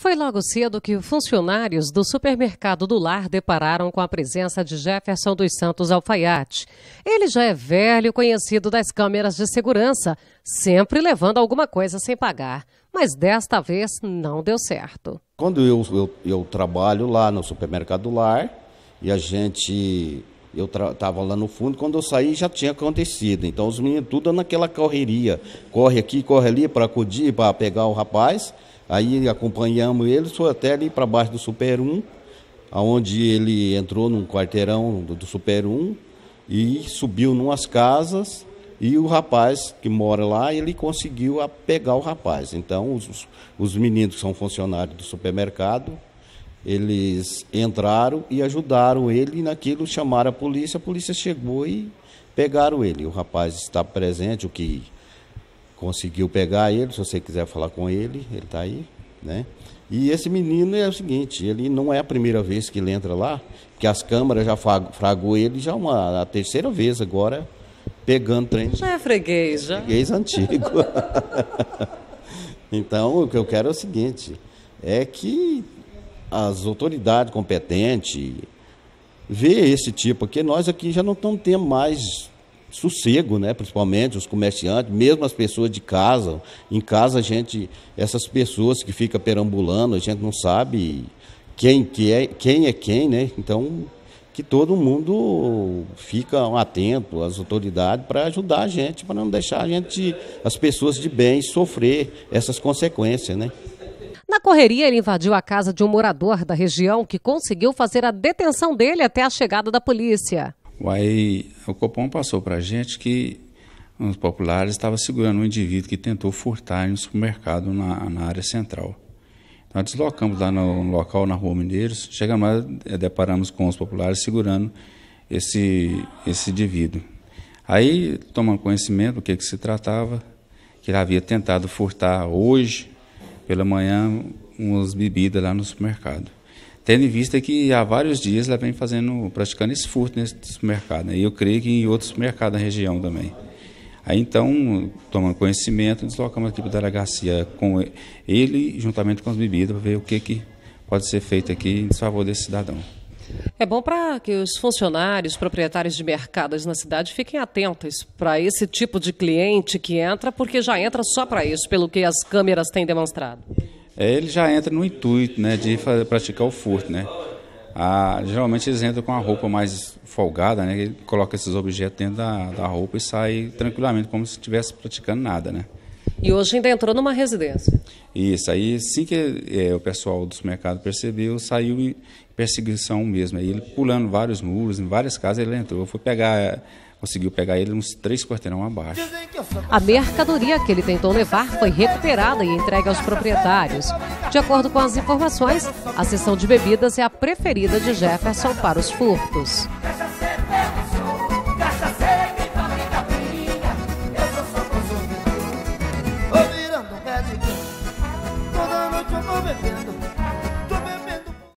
Foi logo cedo que funcionários do supermercado do lar depararam com a presença de Jefferson dos Santos Alfaiate. Ele já é velho conhecido das câmeras de segurança, sempre levando alguma coisa sem pagar. Mas desta vez não deu certo. Quando eu, eu, eu trabalho lá no supermercado do lar e a gente. Eu estava lá no fundo, quando eu saí já tinha acontecido. Então os meninos tudo naquela correria. Corre aqui, corre ali para acudir, para pegar o rapaz. Aí acompanhamos ele, foi até ali para baixo do Super 1, aonde ele entrou num quarteirão do, do Super 1 e subiu numas casas e o rapaz que mora lá, ele conseguiu pegar o rapaz. Então, os, os meninos que são funcionários do supermercado, eles entraram e ajudaram ele e naquilo, chamaram a polícia, a polícia chegou e pegaram ele. O rapaz está presente, o que conseguiu pegar ele, se você quiser falar com ele, ele está aí, né? E esse menino é o seguinte, ele não é a primeira vez que ele entra lá, que as câmaras já fragou ele já uma a terceira vez agora pegando trem. Já é freguês, já. Freguês antigo. então, o que eu quero é o seguinte, é que as autoridades competentes vê esse tipo, porque nós aqui já não temos mais sossego, né? principalmente os comerciantes, mesmo as pessoas de casa. Em casa, a gente, essas pessoas que ficam perambulando, a gente não sabe quem, que é, quem é quem, né? Então, que todo mundo fica atento, as autoridades, para ajudar a gente, para não deixar a gente, as pessoas de bem, sofrer essas consequências, né? Na correria, ele invadiu a casa de um morador da região que conseguiu fazer a detenção dele até a chegada da polícia. Aí o Copom passou para a gente que os populares estavam segurando um indivíduo que tentou furtar em um supermercado na, na área central. Nós deslocamos lá no, no, local, na Rua Mineiros, chegamos lá, eh, deparamos com os populares segurando esse, esse indivíduo. Aí, tomando conhecimento do que, que se tratava, que ele havia tentado furtar hoje, pela manhã, umas bebidas lá no supermercado tendo em vista que há vários dias ela vem fazendo, praticando esse furto nesse supermercado, né? e eu creio que em outros mercados da região também. Aí então, tomando conhecimento, deslocamos a equipe da delegacia com ele, juntamente com as bebidas, para ver o que, que pode ser feito aqui em desfavor desse cidadão. É bom para que os funcionários, proprietários de mercados na cidade fiquem atentos para esse tipo de cliente que entra, porque já entra só para isso, pelo que as câmeras têm demonstrado. É, ele já entra no intuito né, de fazer, praticar o furto. Né? Ah, geralmente eles entram com a roupa mais folgada, né? Ele coloca esses objetos dentro da, da roupa e sai tranquilamente, como se estivesse praticando nada, né? E hoje ainda entrou numa residência. Isso, aí assim que é, o pessoal do supermercado percebeu, saiu em perseguição mesmo. Aí ele pulando vários muros, em várias casas ele entrou. Foi pegar, conseguiu pegar ele uns três quarteirão abaixo. A mercadoria que ele tentou levar foi recuperada e entregue aos proprietários. De acordo com as informações, a seção de bebidas é a preferida de Jefferson para os furtos.